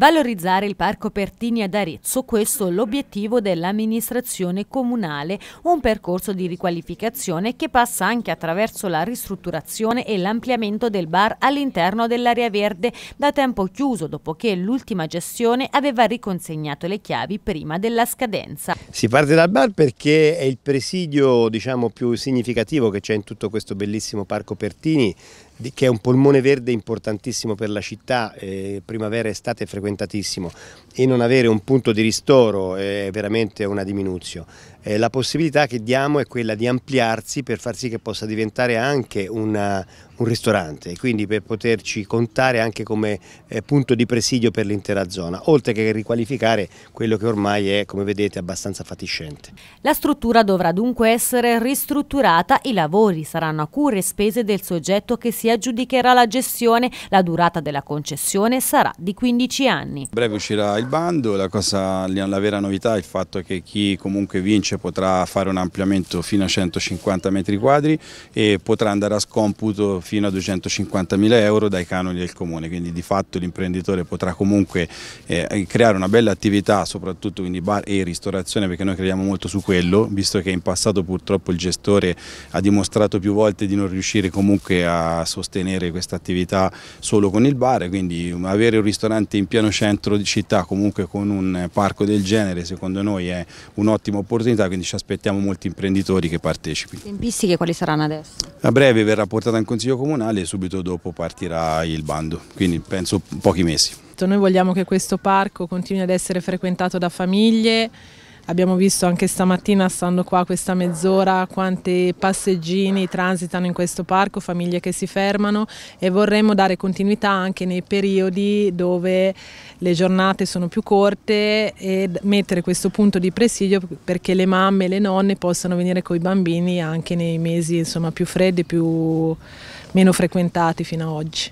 Valorizzare il Parco Pertini ad Arezzo, questo è l'obiettivo dell'amministrazione comunale, un percorso di riqualificazione che passa anche attraverso la ristrutturazione e l'ampliamento del bar all'interno dell'area verde, da tempo chiuso dopo che l'ultima gestione aveva riconsegnato le chiavi prima della scadenza. Si parte dal bar perché è il presidio diciamo, più significativo che c'è in tutto questo bellissimo Parco Pertini, che è un polmone verde importantissimo per la città, eh, primavera e estate è frequentatissimo e non avere un punto di ristoro è veramente una diminuzione. Eh, la possibilità che diamo è quella di ampliarsi per far sì che possa diventare anche una, un ristorante, quindi per poterci contare anche come eh, punto di presidio per l'intera zona, oltre che riqualificare quello che ormai è, come vedete, abbastanza fatiscente. La struttura dovrà dunque essere ristrutturata, i lavori saranno a cure e spese del soggetto che si è aggiudicherà la gestione. La durata della concessione sarà di 15 anni. breve uscirà il bando, la, cosa, la vera novità è il fatto che chi comunque vince potrà fare un ampliamento fino a 150 metri quadri e potrà andare a scomputo fino a 250 mila euro dai canoni del comune, quindi di fatto l'imprenditore potrà comunque eh, creare una bella attività, soprattutto quindi bar e ristorazione perché noi crediamo molto su quello, visto che in passato purtroppo il gestore ha dimostrato più volte di non riuscire comunque a sostenere sostenere questa attività solo con il bar, quindi avere un ristorante in pieno centro di città comunque con un parco del genere secondo noi è un'ottima opportunità, quindi ci aspettiamo molti imprenditori che partecipi. Tempistiche quali saranno adesso? A breve verrà portata in Consiglio Comunale e subito dopo partirà il bando, quindi penso pochi mesi. Noi vogliamo che questo parco continui ad essere frequentato da famiglie, Abbiamo visto anche stamattina, stando qua questa mezz'ora, quanti passeggini transitano in questo parco, famiglie che si fermano e vorremmo dare continuità anche nei periodi dove le giornate sono più corte e mettere questo punto di presidio perché le mamme e le nonne possano venire con i bambini anche nei mesi insomma, più freddi, più, meno frequentati fino ad oggi.